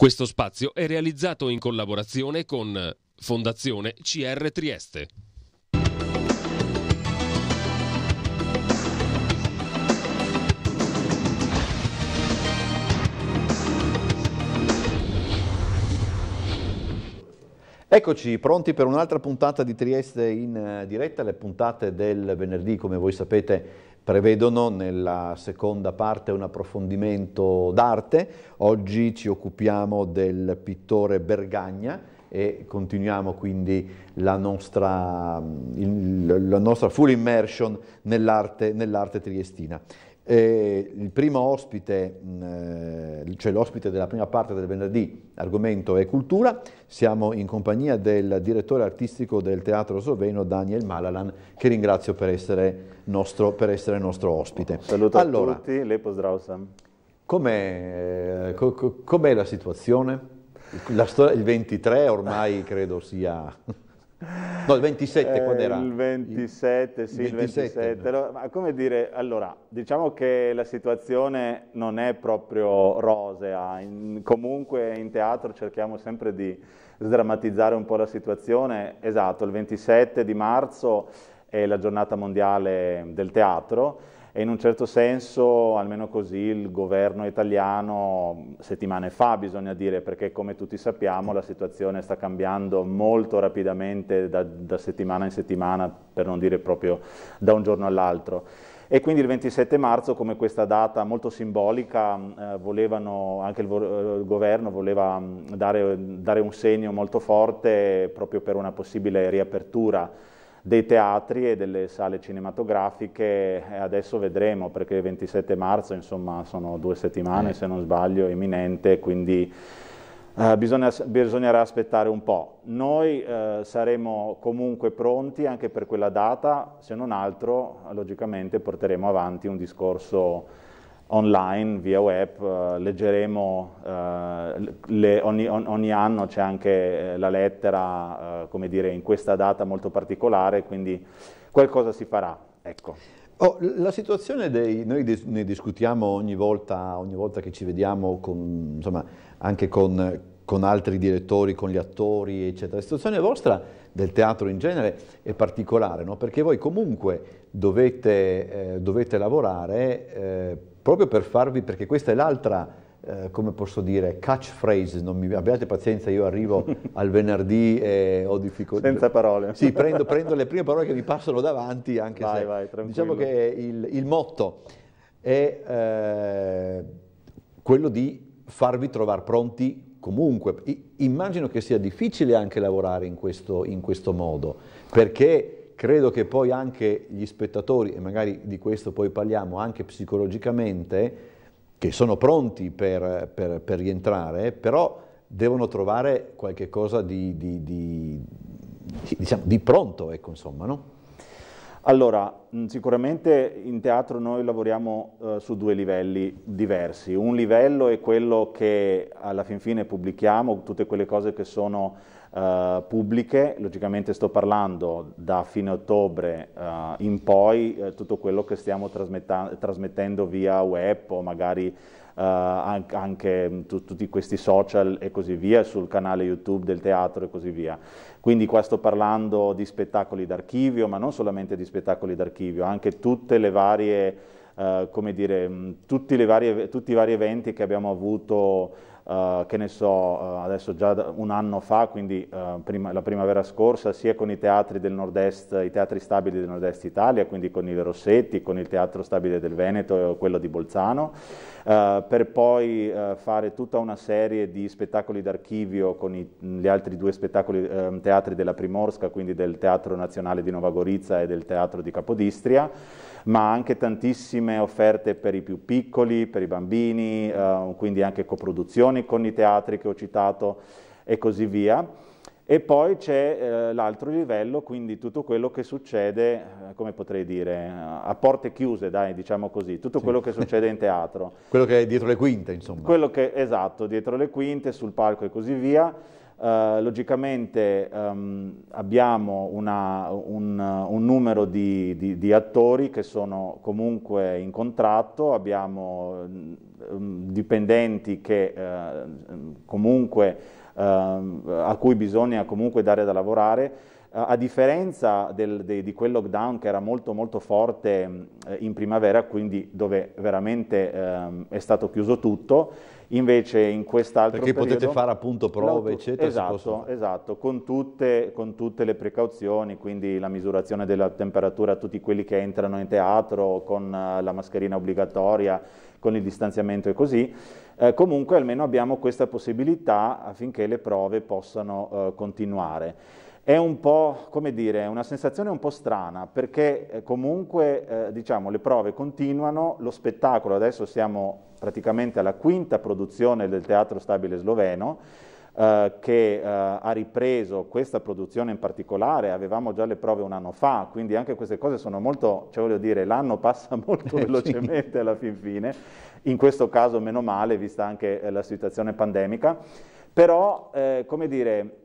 Questo spazio è realizzato in collaborazione con Fondazione CR Trieste. Eccoci, pronti per un'altra puntata di Trieste in eh, diretta, le puntate del venerdì, come voi sapete, prevedono nella seconda parte un approfondimento d'arte. Oggi ci occupiamo del pittore Bergagna e continuiamo quindi la nostra, il, la nostra full immersion nell'arte nell triestina. Eh, il primo ospite, mh, eh, cioè l'ospite della prima parte del venerdì, argomento è cultura, siamo in compagnia del direttore artistico del Teatro Sloveno Daniel Malalan, che ringrazio per essere nostro, per essere nostro ospite. Saluto allora, a tutti, lei pozdrav sam. Com'è, la situazione? La storia, il 23 ormai credo sia... No, il 27 eh, quando era? Il 27, il... sì, il 27. 27. Allora, ma come dire, allora, diciamo che la situazione non è proprio rosea, ah, in, comunque in teatro cerchiamo sempre di sdrammatizzare un po' la situazione. Esatto, il 27 di marzo è la giornata mondiale del teatro e in un certo senso, almeno così, il governo italiano, settimane fa bisogna dire, perché come tutti sappiamo la situazione sta cambiando molto rapidamente da, da settimana in settimana, per non dire proprio da un giorno all'altro. E quindi il 27 marzo, come questa data molto simbolica, eh, volevano, anche il, vo eh, il, governo voleva mm, dare, dare un segno molto forte proprio per una possibile riapertura dei teatri e delle sale cinematografiche, adesso vedremo perché il 27 marzo insomma sono due settimane eh. se non sbaglio, imminente, quindi eh, bisogna, bisognerà aspettare un po'. Noi eh, saremo comunque pronti anche per quella data, se non altro logicamente porteremo avanti un discorso online, via web, eh, leggeremo, eh, le, ogni, ogni, anno c'è anche eh, la lettera, come dire, in questa data molto particolare, quindi qualcosa si farà, ecco. Oh, la situazione dei, noi dis, ne discutiamo ogni volta, ogni volta, che ci vediamo, con, insomma, anche con, con altri direttori, con gli attori, eccetera. La situazione vostra, del teatro in genere, è particolare, no? perché voi comunque dovete, eh, dovete lavorare eh, proprio per farvi, perché questa è l'altra, eh, come posso dire, catchphrase, non mi, abbiate pazienza, io arrivo al venerdì e ho difficoltà. Senza parole. Sì, prendo, prendo, le prime parole che mi passano davanti, anche vai, se... Vai, vai, tranquillo. Diciamo che il, il motto è eh, quello di farvi trovare pronti comunque. I, immagino che sia difficile anche lavorare in questo, in questo modo, perché credo che poi anche gli spettatori, e magari di questo poi parliamo, anche psicologicamente, che sono pronti per, per, per rientrare, però devono trovare qualche cosa di, di, di, diciamo, di pronto, ecco, insomma, no? Allora, sicuramente in teatro noi lavoriamo eh, su due livelli diversi. Un livello è quello che alla fin fine pubblichiamo, tutte quelle cose che sono eh, pubbliche, logicamente sto parlando da fine ottobre eh, in poi, eh, tutto quello che stiamo trasmettendo via web o magari eh, anche mm, tutti questi social e così via, sul canale YouTube del teatro e così via. Quindi qua sto parlando di spettacoli d'archivio, ma non solamente di spettacoli d'archivio, anche tutte le varie... Uh, come dire, mm, tutti, varie, tutti, i vari eventi che abbiamo avuto eh, che ne so, eh, adesso già un anno fa, quindi eh, prima, la primavera scorsa, sia con i teatri del nord-est, i teatri stabili del nord-est Italia, quindi con il Rossetti, con il Teatro Stabile del Veneto e quello di Bolzano, per poi fare tutta una serie di spettacoli d'archivio con i, gli altri due spettacoli, ehm, teatri della Primorska, quindi del Teatro Nazionale di Nova Gorizia e del Teatro di Capodistria ma anche tantissime offerte per i più piccoli, per i bambini, eh, quindi anche coproduzioni con i teatri che ho citato e così via. E poi c'è eh, l'altro livello, quindi tutto quello che succede, eh, come potrei dire, eh, a porte chiuse, dai, diciamo così, tutto sì. quello che succede in teatro. quello che è dietro le quinte, insomma. Quello che, esatto, dietro le quinte, sul palco e così via eh, logicamente um, abbiamo una, un, un, numero di, di, di, attori che sono comunque in contratto, abbiamo um, dipendenti che, uh, comunque, uh, a cui bisogna comunque dare da lavorare. Eh, a differenza del, de, di quel lockdown che era molto molto forte in primavera, quindi dove veramente è stato chiuso tutto, Invece in quest'altro Perché periodo... Perché potete fare appunto prove, eccetera? Esatto, possono... esatto con, tutte, con tutte, le precauzioni, quindi la misurazione della temperatura a tutti quelli che entrano in teatro, con eh, la mascherina obbligatoria, con il distanziamento e così. Eh, comunque almeno abbiamo questa possibilità affinché le prove possano eh, continuare. È un po', come dire, una sensazione un po' strana perché eh, comunque eh, diciamo, le prove continuano, lo spettacolo, adesso siamo praticamente alla quinta produzione del Teatro Stabile Sloveno, eh, che eh, ha ripreso questa produzione in particolare, avevamo già le prove un anno fa, quindi anche queste cose sono molto, cioè voglio dire, l'anno passa molto eh, velocemente alla fin fine, in questo caso meno male, vista anche eh, la situazione pandemica, però, come dire,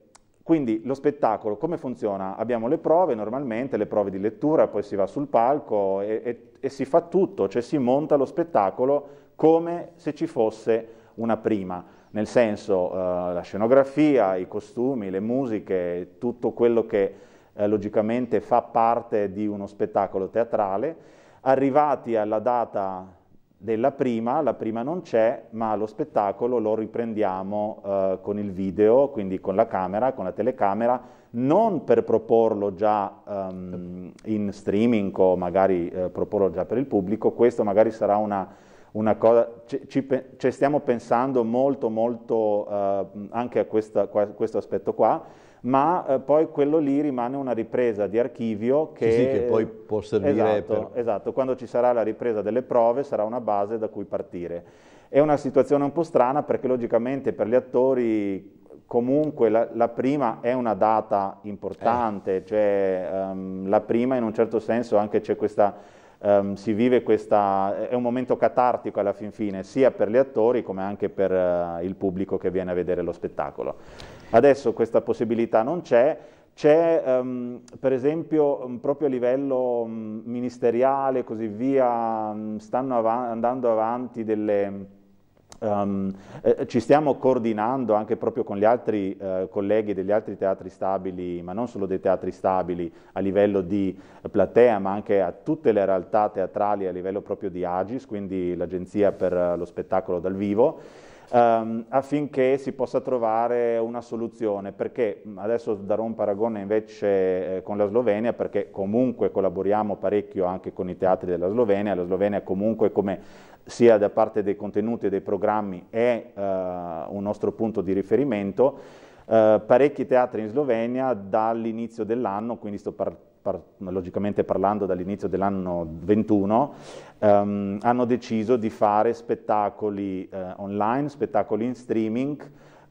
quindi lo spettacolo come funziona? Abbiamo le prove normalmente, le prove di lettura, poi si va sul palco e, e, e si fa tutto, cioè si monta lo spettacolo come se ci fosse una prima, nel senso eh, la scenografia, i costumi, le musiche, tutto quello che eh, logicamente fa parte di uno spettacolo teatrale. Arrivati alla data della prima, la prima non c'è, ma lo spettacolo lo riprendiamo eh, con il video, quindi con la camera, con la telecamera, non per proporlo già um, in streaming o magari eh, proporlo già per il pubblico, questo magari sarà una, una cosa, ci, ci, ci, stiamo pensando molto molto eh, anche a questa, questo aspetto qua, ma eh, poi quello lì rimane una ripresa di archivio che, sì, sì, che poi può servire esatto, per... Esatto, quando ci sarà la ripresa delle prove sarà una base da cui partire. È una situazione un po' strana perché logicamente per gli attori comunque la, la prima è una data importante, eh. cioè um, la prima in un certo senso anche c'è questa... Um, si vive questa, è un momento catartico alla fin fine, sia per gli attori come anche per uh, il pubblico che viene a vedere lo spettacolo. Adesso questa possibilità non c'è, c'è um, per esempio um, proprio a livello um, ministeriale e così via, mm, stanno av- andando avanti delle... Ehm, eh, eh, ci stiamo coordinando anche proprio con gli altri eh, colleghi degli altri teatri stabili, ma non solo dei teatri stabili a livello di platea, ma anche a tutte le realtà teatrali a livello proprio di Agis, quindi l'Agenzia per lo spettacolo dal vivo ehm, affinché si possa trovare una soluzione, perché adesso darò un paragone invece eh, con la Slovenia, perché comunque collaboriamo parecchio anche con i teatri della Slovenia, la Slovenia comunque come sia da parte dei contenuti e dei programmi è eh, un nostro punto di riferimento. Eh, parecchi teatri in Slovenia dall'inizio dell'anno, quindi sto parlando par logicamente parlando dall'inizio dell'anno 21, ehm, hanno deciso di fare spettacoli eh, online, spettacoli in streaming,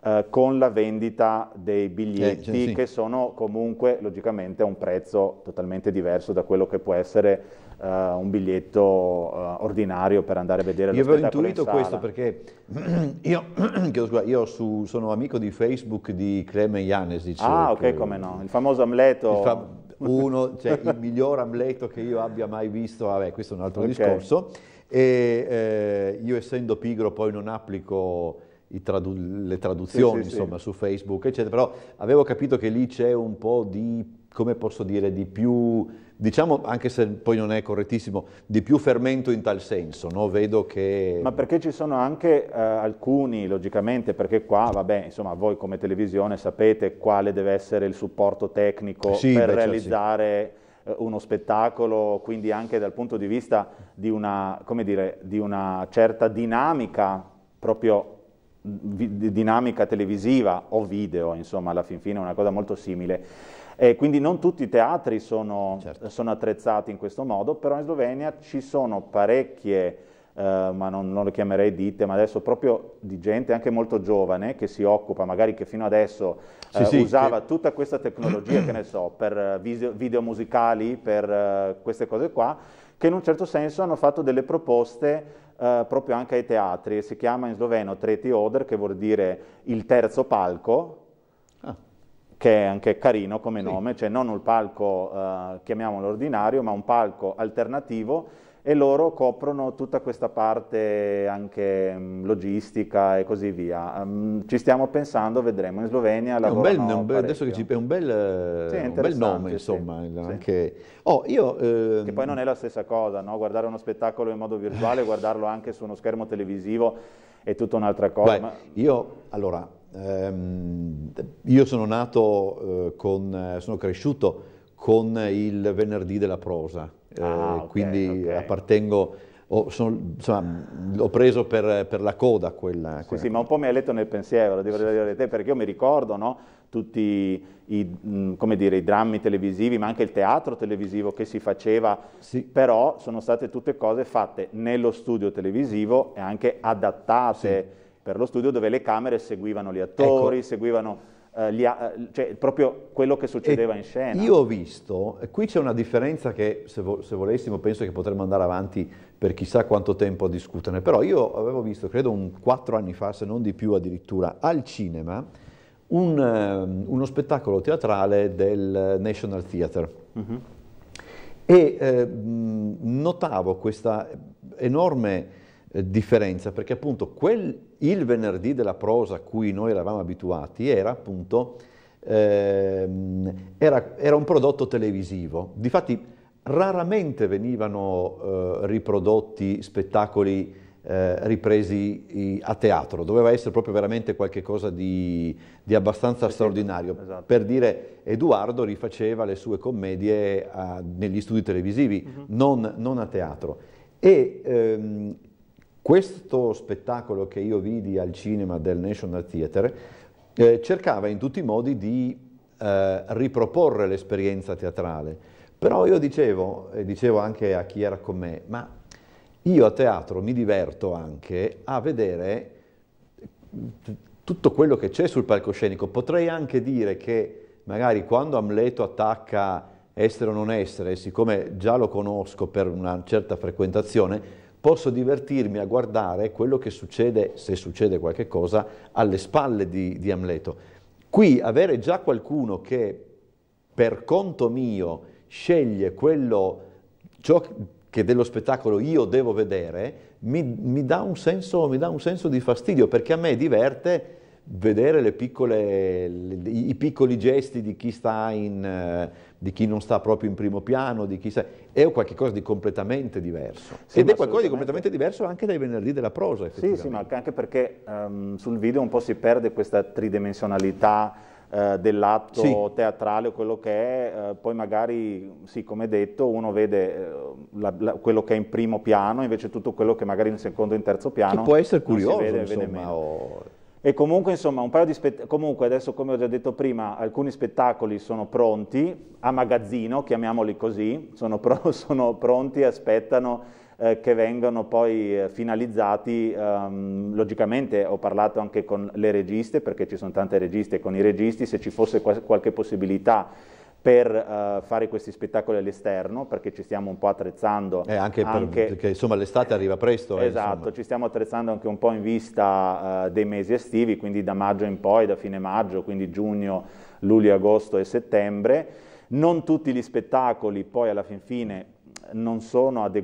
eh, con la vendita dei biglietti eh, cioè, sì. che sono comunque logicamente a un prezzo totalmente diverso da quello che può essere Uh, un biglietto uh, ordinario per andare a vedere io lo Io avevo intuito in questo perché io, io su, sono amico di Facebook di Cleme Janesic. Ah, ok, come no. Il famoso Amleto. Il fam uno, cioè il miglior Amleto che io abbia mai visto, vabbè questo è un altro okay. discorso, e eh, io essendo pigro poi non applico tradu le traduzioni sì, sì, insomma sì. su Facebook eccetera, però avevo capito che lì c'è un po' di, come posso dire, di più diciamo, anche se poi non è correttissimo, di più fermento in tal senso, no? Vedo che... Ma perché ci sono anche eh, alcuni, logicamente, perché qua, vabbè, insomma, voi come televisione sapete quale deve essere il supporto tecnico sì, per beh, certo, realizzare... Sì eh, uno spettacolo, quindi anche dal punto di vista di una, dire, di una certa dinamica, proprio mm, dinamica televisiva o video, insomma, alla fin fine è una cosa molto simile. E quindi non tutti i teatri sono, certo. sono, attrezzati in questo modo, però in Slovenia ci sono parecchie, eh, ma non, non, le chiamerei ditte, ma adesso proprio di gente anche molto giovane che si occupa, magari che fino adesso sì, eh, sì, usava che... tutta questa tecnologia, che ne so, per eh, video, video musicali, per eh, queste cose qua, che in un certo senso hanno fatto delle proposte Uh, proprio anche ai teatri, si chiama in sloveno Treti Oder, che vuol dire il terzo palco, che è anche carino come sì. nome, cioè non un palco, eh, chiamiamolo ordinario, ma un palco alternativo e loro coprono tutta questa parte anche mm, logistica e così via. Mh, ehm, ci stiamo pensando, vedremo, in Slovenia la bel, un bel, adesso che ci, eh, è un bel, sì, un bel nome, insomma. Sì, anche... oh, io, ehm... Che poi non è la stessa cosa, no? guardare uno spettacolo in modo virtuale, guardarlo anche su uno schermo televisivo è tutta un'altra cosa. Beh, ma... Io, allora, Ehm, io sono nato eh, con, eh, sono cresciuto con il venerdì della prosa, eh, ah, okay, quindi okay. appartengo ho, sono, insomma, l'ho preso per, per, la coda quella. Sì, quella. sì, ma un po' mi hai letto nel pensiero, lo devo sì. dire te, perché io mi ricordo no, tutti i, mh, mm, dire, i, drammi televisivi, ma anche il teatro televisivo che si faceva, sì. però sono state tutte cose fatte nello studio televisivo e anche adattate. Sì per lo studio dove le camere seguivano gli ecco. attori, ecco. seguivano eh, gli cioè, proprio quello che succedeva e in scena. Io ho visto, qui c'è una differenza che se, vo- se, volessimo penso che potremmo andare avanti per chissà quanto tempo a discuterne, però io avevo visto, credo un quattro anni fa, se non di più addirittura, al cinema un, ehm, uno spettacolo teatrale del National Theatre. Mm-hmm. E eh, notavo questa enorme eh, differenza, perché appunto quel, il venerdì della prosa a cui noi eravamo abituati era appunto ehm, era, era un prodotto televisivo. Difatti raramente venivano eh, riprodotti spettacoli eh, ripresi a teatro, doveva essere proprio veramente qualcosa di, di abbastanza sì, straordinario. Esatto. Per dire, Edoardo rifaceva le sue commedie a, negli studi televisivi, uh mhm. -huh. non, non, a teatro. E ehm, questo spettacolo che io vidi al cinema del National Theatre eh, cercava in tutti i modi di eh, riproporre l'esperienza teatrale, però io dicevo, e dicevo anche a chi era con me, ma io a teatro mi diverto anche a vedere tutto quello che c'è sul palcoscenico. Potrei anche dire che magari quando Amleto attacca essere o non essere, siccome già lo conosco per una certa frequentazione, posso divertirmi a guardare quello che succede, se succede qualche cosa, alle spalle di, di Amleto. Qui avere già qualcuno che per conto mio sceglie quello, ciò che dello spettacolo io devo vedere, mi, mi, dà senso, mi, dà un senso di fastidio, perché a me diverte vedere piccole, i piccoli gesti di chi, in, eh, di chi non sta proprio in primo piano, sta, è qualcosa di completamente diverso. Sì, Ed è qualcosa di completamente diverso anche dai venerdì della prosa. effettivamente. Sì, sì, ma anche perché um, sul video un po' si perde questa tridimensionalità eh, dell'atto sì. teatrale o quello che è, uh, poi magari, sì, come detto, uno vede uh, la, la, quello che è in primo piano, invece tutto quello che magari in secondo e in terzo piano... Che può essere curioso, vede, insomma, vede e comunque, insomma, un paio di spett- comunque adesso, come ho già detto prima, alcuni spettacoli sono pronti, a magazzino, chiamiamoli così, sono, pro- sono pronti, aspettano eh, che vengano poi eh, finalizzati. Um, logicamente ho parlato anche con le registe, perché ci sono tante registe, con i registi, se ci fosse qual- qualche possibilità per uh, fare questi spettacoli all'esterno, perché ci stiamo un po' attrezzando. Eh, anche, anche... perché insomma l'estate arriva presto. Eh, esatto, insomma. ci stiamo attrezzando anche un po' in vista uh, dei mesi estivi, quindi da maggio in poi, da fine maggio, quindi giugno, luglio, agosto e settembre. Non tutti gli spettacoli poi alla fin fine non,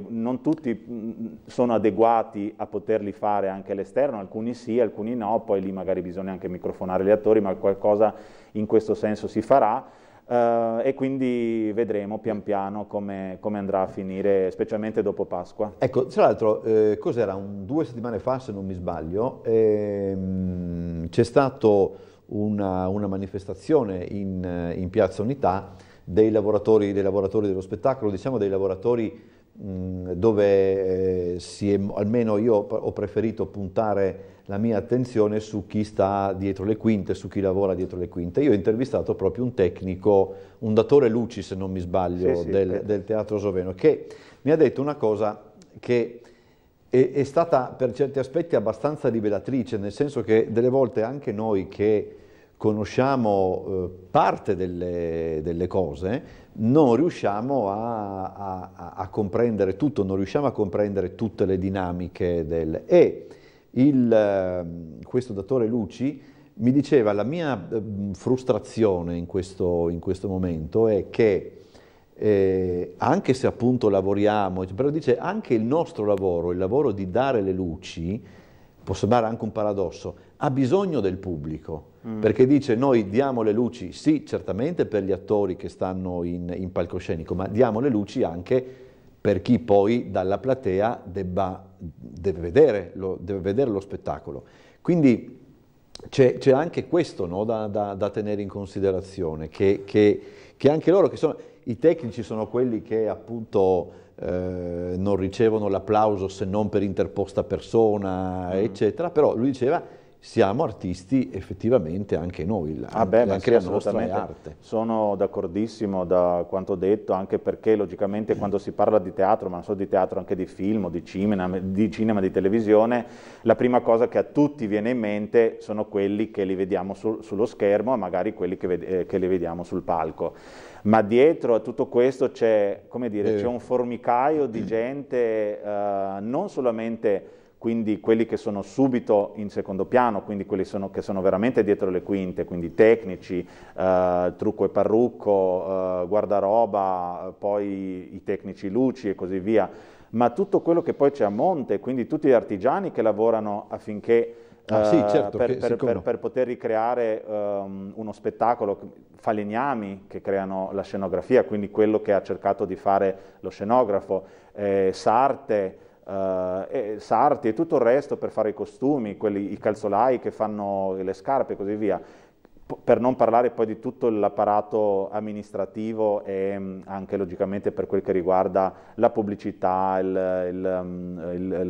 non, tutti mm, sono adeguati a poterli fare anche all'esterno, alcuni sì, alcuni no, poi lì magari bisogna anche microfonare gli attori, ma qualcosa in questo senso si farà. Uh, e quindi vedremo pian piano come, come, andrà a finire, specialmente dopo Pasqua. Ecco, tra l'altro, eh, cos'era? Un, due settimane fa, se non mi sbaglio, ehm, c'è stata una, una, manifestazione in, in, Piazza Unità dei lavoratori, dei lavoratori dello spettacolo, diciamo dei lavoratori mh, dove eh, è, almeno io ho preferito puntare la mia attenzione su chi sta dietro le quinte, su chi lavora dietro le quinte. Io ho intervistato proprio un tecnico, un datore luci se non mi sbaglio, sì, del, eh. del, teatro Soveno, che mi ha detto una cosa che è, è stata per certi aspetti abbastanza rivelatrice, nel senso che delle volte anche noi che conosciamo eh, parte delle, delle, cose, non riusciamo a, a, a, comprendere tutto, non riusciamo a comprendere tutte le dinamiche del... E, il, ehm, questo datore Luci mi diceva la mia ehm, frustrazione in questo, in questo momento è che eh, anche se appunto lavoriamo, però dice anche il nostro lavoro, il lavoro di dare le luci, può sembrare anche un paradosso, ha bisogno del pubblico, mm. perché dice noi diamo le luci, sì, certamente per gli attori che stanno in, in palcoscenico, ma diamo le luci anche per chi poi dalla platea debba deve vedere lo, deve vedere lo spettacolo. Quindi c'è, c'è anche questo no, da, da, da, tenere in considerazione, che, che, che anche loro, che sono, i tecnici sono quelli che appunto eh, non ricevono l'applauso se non per interposta persona, mm. eccetera, però lui diceva siamo artisti effettivamente anche noi, la, ah beh, anche la nostra arte. Sono d'accordissimo da quanto detto, anche perché logicamente quando si parla di teatro, ma non solo di teatro, anche di film, di cinema, di cinema, di televisione, la prima cosa che a tutti viene in mente sono quelli che li vediamo su, sullo schermo e magari quelli che, eh, che li vediamo sul palco ma dietro a tutto questo c'è, come eh. un formicaio di mm. gente eh, non solamente quindi quelli che sono subito in secondo piano, quindi quelli sono, che sono veramente dietro le quinte, quindi tecnici, eh, trucco e parrucco, eh, guardaroba, poi i tecnici luci e così via, ma tutto quello che poi c'è a monte, quindi tutti gli artigiani che lavorano affinché Ah, sì, eh, certo, per, per, per, per, poter ricreare um, uno spettacolo, falegnami che creano la scenografia, quindi quello che ha cercato di fare lo scenografo, eh, Sarte, Uh, e sarti e tutto il resto per fare i costumi, quelli, i calzolai che fanno le scarpe e così via, P- per non parlare poi di tutto l'apparato amministrativo e mh, mm, anche logicamente per quel che riguarda la pubblicità, mm, il,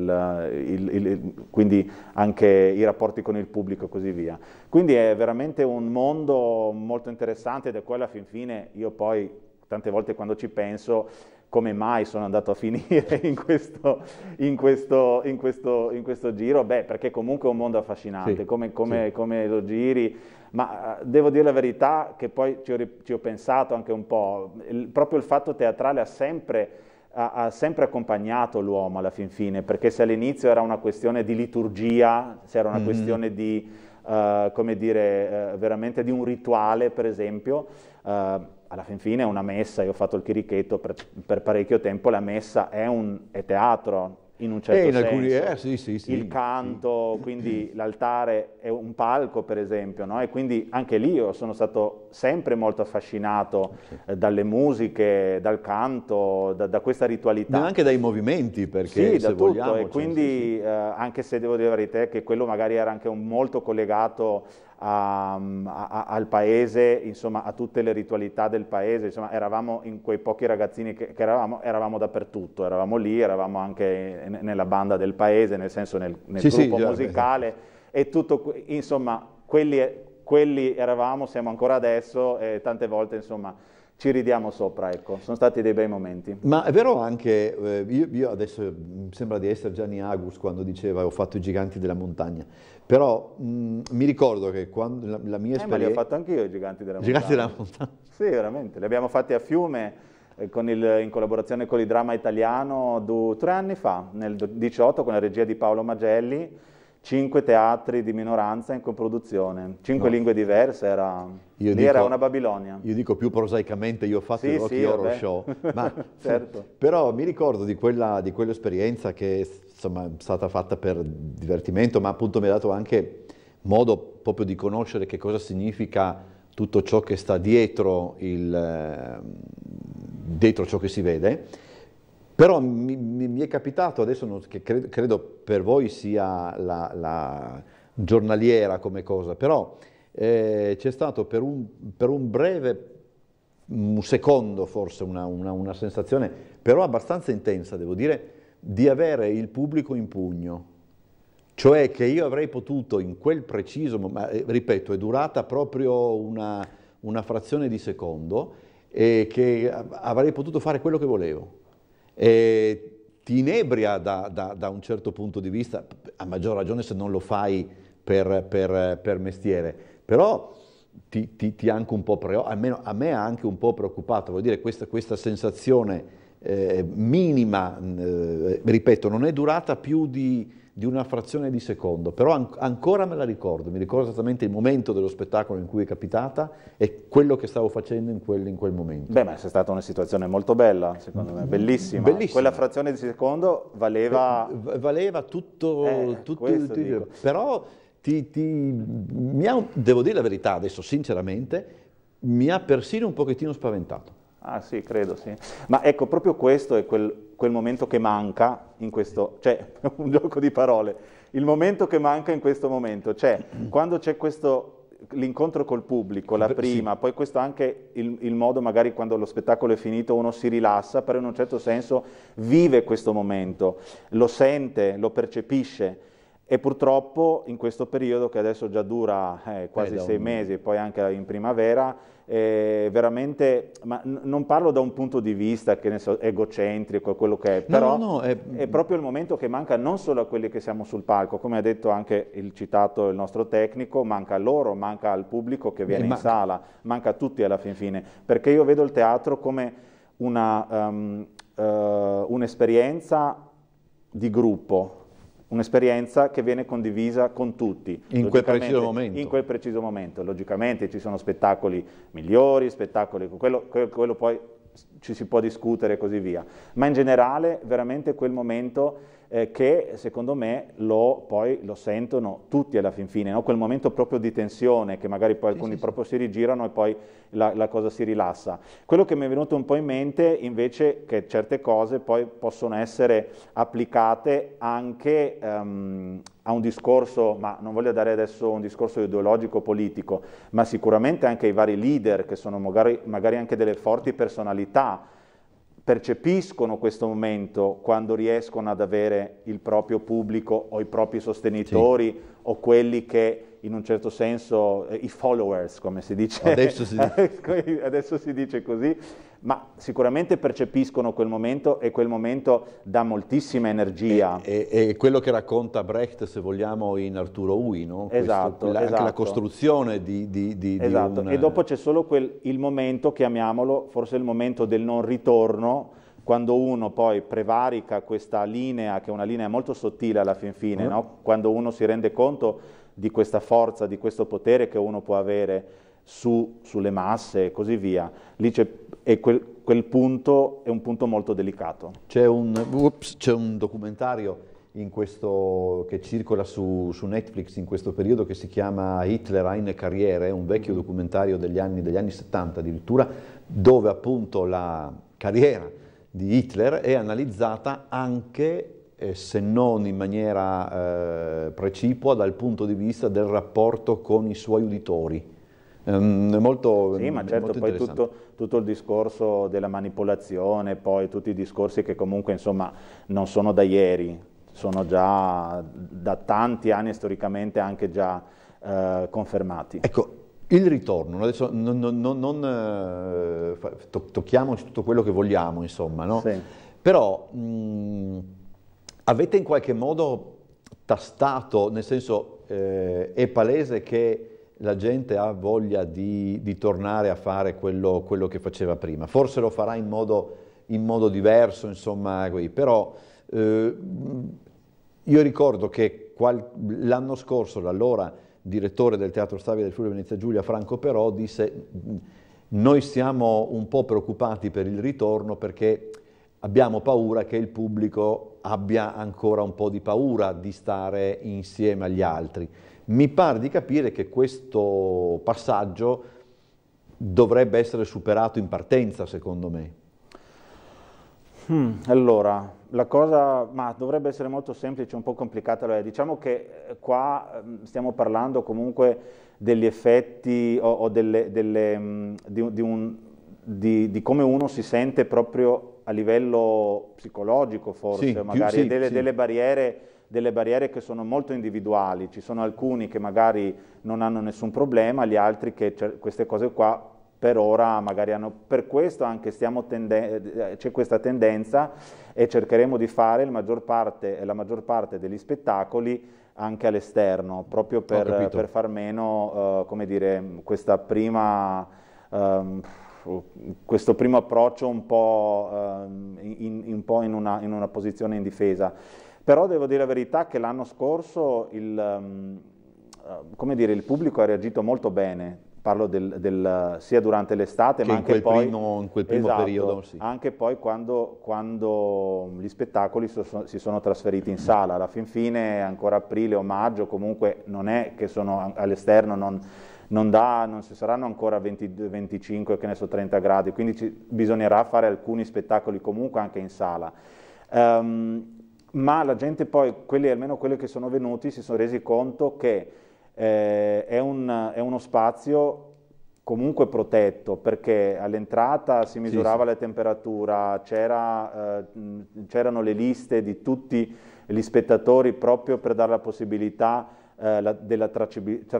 il, il, quindi anche i rapporti con il pubblico e così via. Quindi è veramente un mondo molto interessante ed è quello a fin fine io poi tante volte quando ci penso come mai sono andato a finire in questo, in questo, in questo, in questo giro? Beh, perché comunque è un mondo affascinante, sì, come, come, sì. come, lo giri, ma eh, devo dire la verità che poi ci ho, ci ho pensato anche un po', il, proprio il fatto teatrale ha sempre, ha, ha sempre, accompagnato l'uomo alla fin fine, perché se all'inizio era una questione di liturgia, se era una mm-hmm. questione di, uh, come dire, uh, veramente di un rituale, per esempio, uh, alla fin fine è una messa, io ho fatto il chirichetto per, per parecchio tempo, la messa è, un, è teatro in un certo eh, in senso. Alcuni, eh, sì, sì, sì. Il canto, quindi l'altare è un palco per esempio, no? e quindi anche lì io sono stato sempre molto affascinato eh, dalle musiche, dal canto, da, da, questa ritualità. Ma anche dai movimenti perché sì, se vogliamo. Tutto. E cioè, quindi eh, anche se devo dire la verità che quello magari era anche molto collegato Um, a, a, al paese, insomma, a tutte le ritualità del paese, insomma, eravamo in quei pochi ragazzini che, che eravamo, eravamo dappertutto, eravamo lì, eravamo anche in, nella banda del paese, nel senso nel, nel sì, gruppo eh, sì, musicale e tutto, insomma, quelli, quelli, eravamo, siamo ancora adesso e tante volte, insomma, ci ridiamo sopra, ecco, sono stati dei bei momenti. Ma è vero anche, eh, io, io, adesso mi mm, sembra di essere Gianni Agus quando diceva ho fatto i giganti della montagna, però mh, mm, mi ricordo che quando la, la mia eh, ma li ho fatto anch'io i giganti della giganti montagna. Giganti della montagna. Sì, veramente, li abbiamo fatti a Fiume eh, il, in collaborazione con il Drama Italiano du, tre anni fa, nel 2018, con la regia di Paolo Magelli, cinque teatri di minoranza in coproduzione, cinque no. lingue diverse, era, io dico, era una Babilonia. Io dico più prosaicamente, io ho fatto sì, il Rocky sì, Horror Show, ma, certo. però mi ricordo di, quella, di quell'esperienza che insomma, è stata fatta per divertimento, ma appunto mi ha dato anche modo proprio di conoscere che cosa significa tutto ciò che sta dietro, il, ehm, dietro ciò che si vede però mi, mi, mi, è capitato, adesso non, che credo, credo, per voi sia la, la giornaliera come cosa, però eh, c'è stato per un, per un, breve, un secondo forse, una, una, una, sensazione, però abbastanza intensa devo dire, di avere il pubblico in pugno. Cioè che io avrei potuto in quel preciso, ma eh, ripeto, è durata proprio una, una frazione di secondo, e che eh, avrei potuto fare quello che volevo eh, ti inebria da, da, da, un certo punto di vista, a maggior ragione se non lo fai per, per, per mestiere, però ti, ti, ti, anche un po' preoccupato, almeno a me ha anche un po' preoccupato, vuol dire questa, questa sensazione eh, minima, eh, ripeto, non è durata più di di una frazione di secondo, però an ancora me la ricordo, mi ricordo esattamente il momento dello spettacolo in cui è capitata e quello che stavo facendo in quel, in quel momento. Beh, ma è stata una situazione molto bella, secondo me, bellissima. bellissima. Quella frazione di secondo valeva... Eh, valeva tutto... Eh, tutto, tutto però ti, ti, mi ha, devo dire la verità adesso, sinceramente, mi ha persino un pochettino spaventato. Ah sì, credo sì. Ma ecco, proprio questo è quel, quel momento che manca in questo, cioè un gioco di parole, il momento che manca in questo momento, cioè quando c'è questo l'incontro col pubblico, la prima, sì. poi questo anche il, il, modo magari quando lo spettacolo è finito uno si rilassa, però in un certo senso vive questo momento, lo sente, lo percepisce e purtroppo in questo periodo che adesso già dura eh, quasi eh, sei un... mesi, poi anche in primavera, eh, veramente, ma n- non parlo da un punto di vista che ne so, egocentrico, quello che è, però no, no, è... è... proprio il momento che manca non solo a quelli che siamo sul palco, come ha detto anche il citato il nostro tecnico, manca a loro, manca al pubblico che viene eh, in sala, manca a tutti alla fin fine, perché io vedo il teatro come una, um, uh, un'esperienza di gruppo, un'esperienza che viene condivisa con tutti. In quel preciso momento. In quel preciso momento. Logicamente ci sono spettacoli migliori, spettacoli... Quello, quello poi ci si può discutere e così via, ma in generale veramente quel momento eh, che secondo me lo, poi lo sentono tutti alla fin fine, no? quel momento proprio di tensione che magari poi alcuni sì, proprio sì. si rigirano e poi la, la, cosa si rilassa. Quello che mi è venuto un po' in mente invece è che certe cose poi possono essere applicate anche um, a un discorso, ma non voglio dare adesso un discorso ideologico-politico, ma sicuramente anche ai vari leader che sono magari, magari anche delle forti personalità percepiscono questo momento quando riescono ad avere il proprio pubblico o i propri sostenitori sì. o quelli che in un certo senso eh, i followers, come si dice adesso si, adesso si dice così, ma sicuramente percepiscono quel momento e quel momento dà moltissima energia. E, e, e quello che racconta Brecht, se vogliamo, in Arturo Ui, no? Esatto, Questo, la, esatto. Anche la costruzione di, di, di, esatto. di un... E dopo c'è solo quel, il momento, chiamiamolo, forse il momento del non ritorno, quando uno poi prevarica questa linea, che è una linea molto sottile alla fin fine, uh eh. -huh. no? quando uno si rende conto di questa forza, di questo potere che uno può avere su, sulle masse e così via. Lì c'è e quel, quel punto è un punto molto delicato. C'è un, un, documentario questo, che circola su, su, Netflix in questo periodo che si chiama Hitler eine Karriere, un vecchio documentario degli anni, degli anni 70 addirittura, dove appunto la carriera di Hitler è analizzata anche eh, se non in maniera eh, precipua dal punto di vista del rapporto con i suoi uditori. Ehm, è molto, sì, ma certo, poi tutto, tutto il discorso della manipolazione, poi tutti i discorsi che comunque insomma non sono da ieri, sono già da tanti anni storicamente anche già eh, confermati. Ecco, il ritorno, adesso non, non, non eh, to tocchiamoci tutto quello che vogliamo, insomma, no? Sì. Però mh, avete in qualche modo tastato, nel senso eh, è palese che la gente ha voglia di, di tornare a fare quello, quello, che faceva prima. Forse lo farà in modo, in modo diverso, insomma, però eh, io ricordo che qual, l'anno scorso l'allora direttore del Teatro Stabile del Friuli Venezia Giulia, Franco Però, disse mm, noi siamo un po' preoccupati per il ritorno perché abbiamo paura che il pubblico abbia ancora un po' di paura di stare insieme agli altri. Mi pare di capire che questo passaggio dovrebbe essere superato in partenza, secondo me. Hmm, allora, la cosa ma dovrebbe essere molto semplice, un po' complicata lo Diciamo che eh, qua ehm, stiamo parlando comunque degli effetti o, o delle, delle, mm, di, di, un, di, di, come uno si sente proprio a livello psicologico, forse, sì, magari, più, sì, delle, sì. delle barriere delle barriere che sono molto individuali, ci sono alcuni che magari non hanno nessun problema, gli altri che queste cose qua per ora magari hanno, per questo anche tende, eh, c'è questa tendenza e cercheremo di fare maggior parte, la maggior parte degli spettacoli anche all'esterno, proprio per, per far meno, uh, dire, prima, um, questo primo approccio un po', um, in, in, un po in, una, in una posizione in difesa. Però devo dire la verità che l'anno scorso il, um, uh, dire, il pubblico ha reagito molto bene parlo del, del, sia durante l'estate ma anche poi primo, in quel primo esatto, periodo sì. anche poi quando, quando gli spettacoli so, so, si sono trasferiti in sala alla fin fine ancora aprile o maggio comunque non è che sono all'esterno non, non, da, non si saranno ancora 20, 25 che ne so 30 gradi quindi ci, bisognerà fare alcuni spettacoli comunque anche in sala um, ma la gente poi, quelli, almeno quelli che sono venuti, si sono resi conto che eh, è, un, è, uno spazio comunque protetto perché all'entrata si misurava sì, la temperatura, c'era, eh, c'erano le liste di tutti gli spettatori proprio per dare la possibilità eh, la, della tra,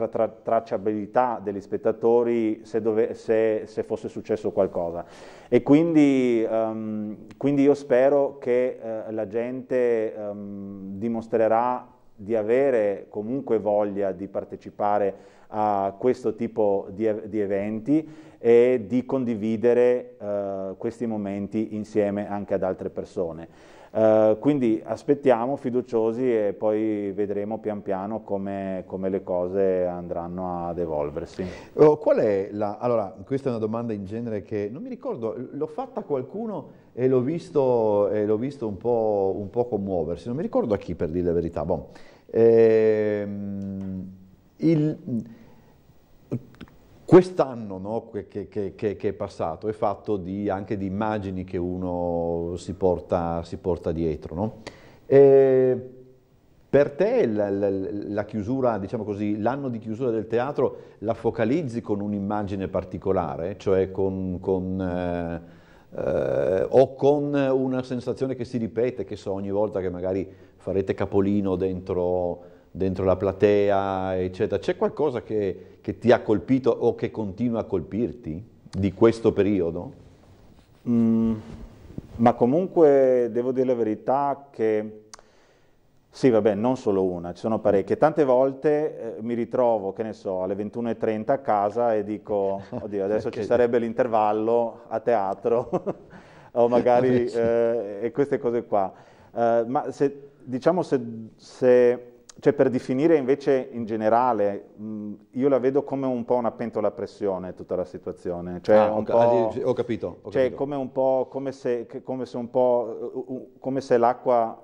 tra, tracciabilità degli spettatori se, dove, se, se, fosse successo qualcosa. E quindi, um, quindi io spero che eh, la gente um, dimostrerà di avere comunque voglia di partecipare a questo tipo di, di eventi e di condividere eh, questi momenti insieme anche ad altre persone. Eh, quindi aspettiamo fiduciosi e poi vedremo pian piano come, come le cose andranno ad evolversi. Oh, qual è la... Allora, questa è una domanda in genere che non mi ricordo, l'ho fatta a qualcuno e l'ho visto, e l'ho visto un, po', un, po', commuoversi, non mi ricordo a chi per dire la verità. Bon. Ehm, il, Quest'anno no, che, che, che, è passato è fatto di, anche di immagini che uno si porta, si porta dietro. No? per te la, la, la chiusura, diciamo così, l'anno di chiusura del teatro la focalizzi con un'immagine particolare, cioè con, con eh, eh, o con una sensazione che si ripete, che so, ogni volta che magari farete capolino dentro dentro la platea, eccetera. C'è qualcosa che, che, ti ha colpito o che continua a colpirti di questo periodo? Mm, ma comunque devo dire la verità che sì, vabbè, non solo una, ci sono parecchie. Tante volte eh, mi ritrovo, che ne so, alle 21.30 a casa e dico, oddio, adesso ci sarebbe l'intervallo a teatro o magari eh, e queste cose qua. Uh, ma se, diciamo se, se cioè per definire invece in generale, mh, io la vedo come un po' una pentola a pressione tutta la situazione. Cioè ah, ho, ah, ho, capito. Ho cioè come un po', come se, come se, come se l'acqua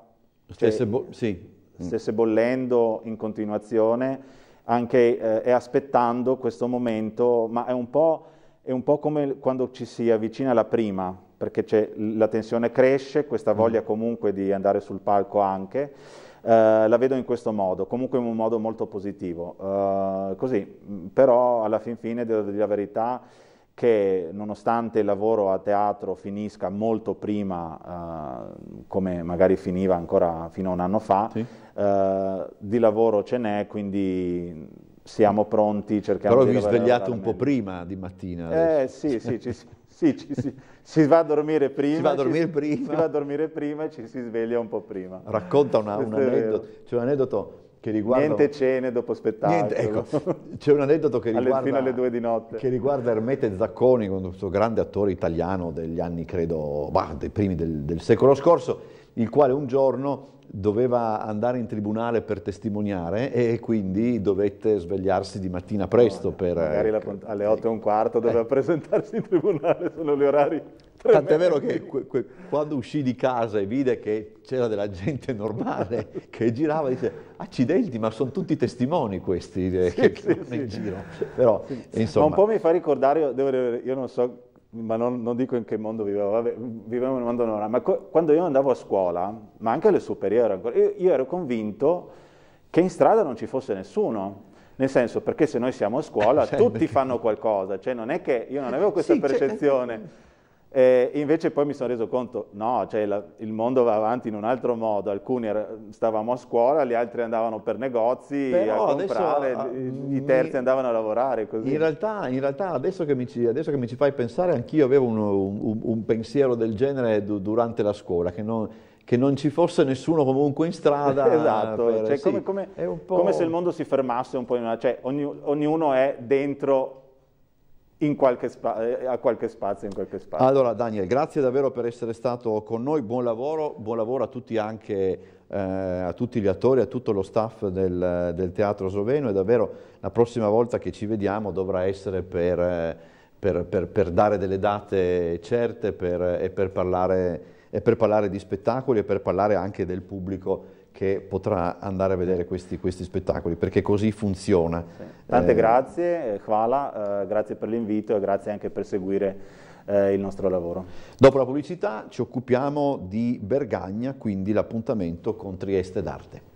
cioè, stesse, bo- sì. stesse bollendo in continuazione anche eh, aspettando questo momento, ma è un, è un po' come quando ci si avvicina alla prima, perché la tensione cresce, questa mm. voglia comunque di andare sul palco anche. Eh, la vedo in questo modo, comunque in un modo molto positivo. Eh, così, mm, però alla fin fine devo dire la verità che nonostante il lavoro a teatro finisca molto prima, eh, come magari finiva ancora fino a un anno fa, sì. Eh, di lavoro ce n'è, quindi siamo pronti, cerchiamo Però di... Però vi svegliate un po' prima di mattina. Eh, adesso. Eh sì, sì, ci sì, ci, si, si, va a dormire prima. Si va a dormire prima. Si va a dormire prima e ci si sveglia un po' prima. Racconta una, un aneddoto, c'è un aneddoto che riguarda... Niente cene dopo spettacolo. Niente, ecco, c'è un aneddoto che riguarda... fino alle due di notte. Che riguarda Ermete Zacconi, questo grande attore italiano degli anni, credo, bah, dei primi del, del secolo scorso, il quale un giorno doveva andare in tribunale per testimoniare e quindi dovette svegliarsi di mattina presto. Per, Magari la, eh, alle 8 e un quarto eh. doveva eh. presentarsi in tribunale, sono gli orari. Tant'è vero che quando uscì di casa e vide che c'era della gente normale che girava, dice accidenti ma sono tutti testimoni questi eh, sì, che sì, sono sì. in giro. Però, insomma... Ma un po' mi fa ricordare, io, io non so ma non, non, dico in che mondo vivevo, vabbè, vivevo in un mondo normale, ma co- quando io andavo a scuola, ma anche alle superiori ancora, io, io ero convinto che in strada non ci fosse nessuno. Nel senso, perché se noi siamo a scuola, eh, certo, tutti perché... fanno qualcosa, cioè non è che io non avevo questa sì, certo. percezione. Cioè... E invece poi mi sono reso conto, no, cioè la, il mondo va avanti in un altro modo, alcuni stavamo a scuola, gli altri andavano per negozi Però a comprare, adesso, i terzi mi, andavano a lavorare. Così. In realtà, in realtà adesso, che ci, adesso, che mi ci, fai pensare, anch'io avevo un, un, un pensiero del genere du, durante la scuola, che non, che non ci fosse nessuno comunque in strada. esatto, per, cioè, sì, come, come, come, se il mondo si fermasse un po' in una... Cioè ogni, ognuno è dentro qualche eh, a qualche spazio in qualche spazio. Allora Daniel, grazie davvero per essere stato con noi, buon lavoro, buon lavoro a tutti anche eh, a tutti gli attori, a tutto lo staff del, del, Teatro Sloveno e davvero la prossima volta che ci vediamo dovrà essere per, eh, per, per, per dare delle date certe e, parlare, e per parlare di spettacoli e per parlare anche del pubblico che potrà andare a vedere questi, questi spettacoli, perché così funziona. Sì. Tante eh, grazie, eh, Hvala, eh, grazie per l'invito e grazie anche per seguire eh, il nostro lavoro. Dopo la pubblicità ci occupiamo di Bergagna, quindi l'appuntamento con Trieste d'Arte.